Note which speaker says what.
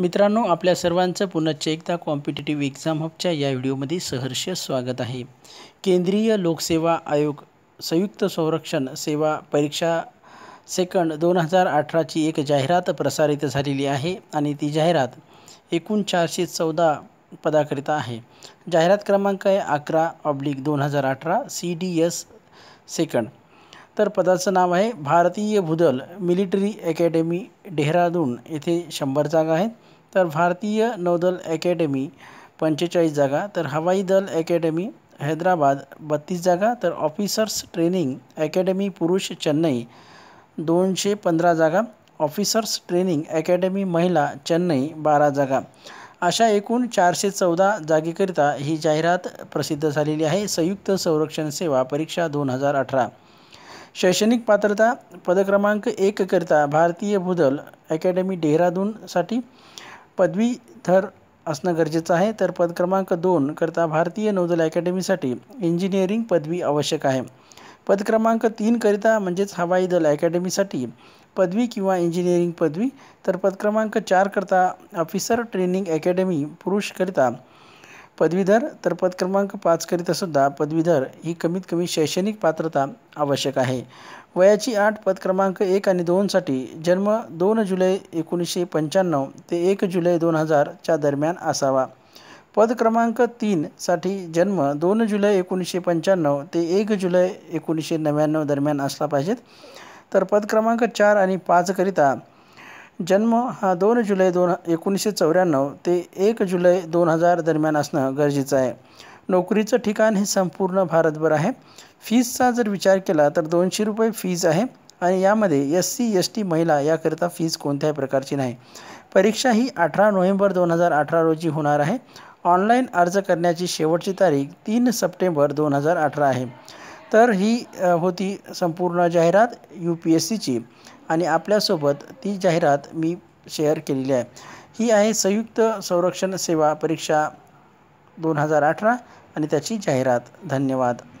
Speaker 1: मित्रांनो आपल्या सर्वांचं पुनश्च एकदा कॉम्पिटेटिव्ह एक्झाम हबच्या या व्हिडिओमध्ये सहर्ष स्वागत आहे केंद्रीय लोकसेवा आयोग संयुक्त संरक्षण सेवा परीक्षा सेकंड दोन हजार अठराची एक जाहिरात प्रसारित झालेली आहे आणि ती जाहिरात एकूण चारशे चौदा पदाकरिता आहे जाहिरात क्रमांक आहे अकरा ऑब्लिक दोन हजार अठरा सी डी एस सेकंड तर पदाचं नाव आहे भारतीय भूदल मिलिटरी अकॅडमी डेहराडून येथे शंभर जागा आहेत तर भारतीय नौदल अकॅडमी पंचेचाळीस जागा तर हवाई दल अकॅडमी हैदराबाद बत्तीस जागा तर ऑफिसर्स ट्रेनिंग अकॅडमी पुरुष चेन्नई दोनशे पंधरा जागा ऑफिसर्स ट्रेनिंग अकॅडमी महिला चेन्नई बारा जागा अशा एकूण चारशे चौदा जागेकरिता ही जाहिरात प्रसिद्ध झालेली आहे संयुक्त संरक्षण सेवा परीक्षा दोन हजार अठरा शैक्षणिक पात्रता पदक्रमांक एक एककरिता भारतीय भूदल अकॅडमी डेहरादूनसाठी पदवीधर असणं गरजेचं आहे तर पदक्रमांक दोन करता भारतीय नौदल अकॅडमीसाठी इंजिनिअरिंग पदवी आवश्यक आहे पदक्रमांक तीन करिता म्हणजेच हवाई दल अकॅडमीसाठी पदवी किंवा इंजिनिअरिंग पदवी तर पदक्रमांक चार करता ऑफिसर ट्रेनिंग अकॅडमी पुरुषकरिता पदवीधर तर पद क्रमांक पाचकरिता सुद्धा पदवीधर ही कमीत कमी शैक्षणिक पात्रता आवश्यक आहे वयाची आठ पद क्रमांक एक आणि दोनसाठी जन्म दोन जुलै एकोणीसशे पंच्याण्णव ते एक जुलै दोन हजारच्या दरम्यान असावा पद क्रमांक तीनसाठी जन्म दोन जुलै एकोणीसशे पंच्याण्णव ते एक जुलै एकोणीसशे नव्याण्णव दरम्यान असला पाहिजेत तर पद क्रमांक चार आणि पाचकरिता जन्म हा दोन जुलै दोन एकोणीसशे चौऱ्याण्णव ते एक जुलै दोन हजार दरम्यान असणं गरजेचं आहे नोकरीचं ठिकाण हे संपूर्ण भारतभर आहे फीजचा जर विचार केला तर दोनशे रुपये फीज आहे आणि यामध्ये एस सी एस टी महिला याकरिता फीज कोणत्याही प्रकारची नाही परीक्षा ही अठरा नोव्हेंबर दोन हजार अठरा रोजी होणार आहे ऑनलाईन अर्ज करण्याची शेवटची तारीख तीन सप्टेंबर दोन हजार अठरा आहे तर ही होती संपूर्ण जाहिरात यू पी एस सीची आणि आपल्यासोबत ती जाहिरात मी शेअर केलेली आहे ही आहे संयुक्त संरक्षण सेवा परीक्षा दोन हजार अठरा आणि त्याची जाहिरात धन्यवाद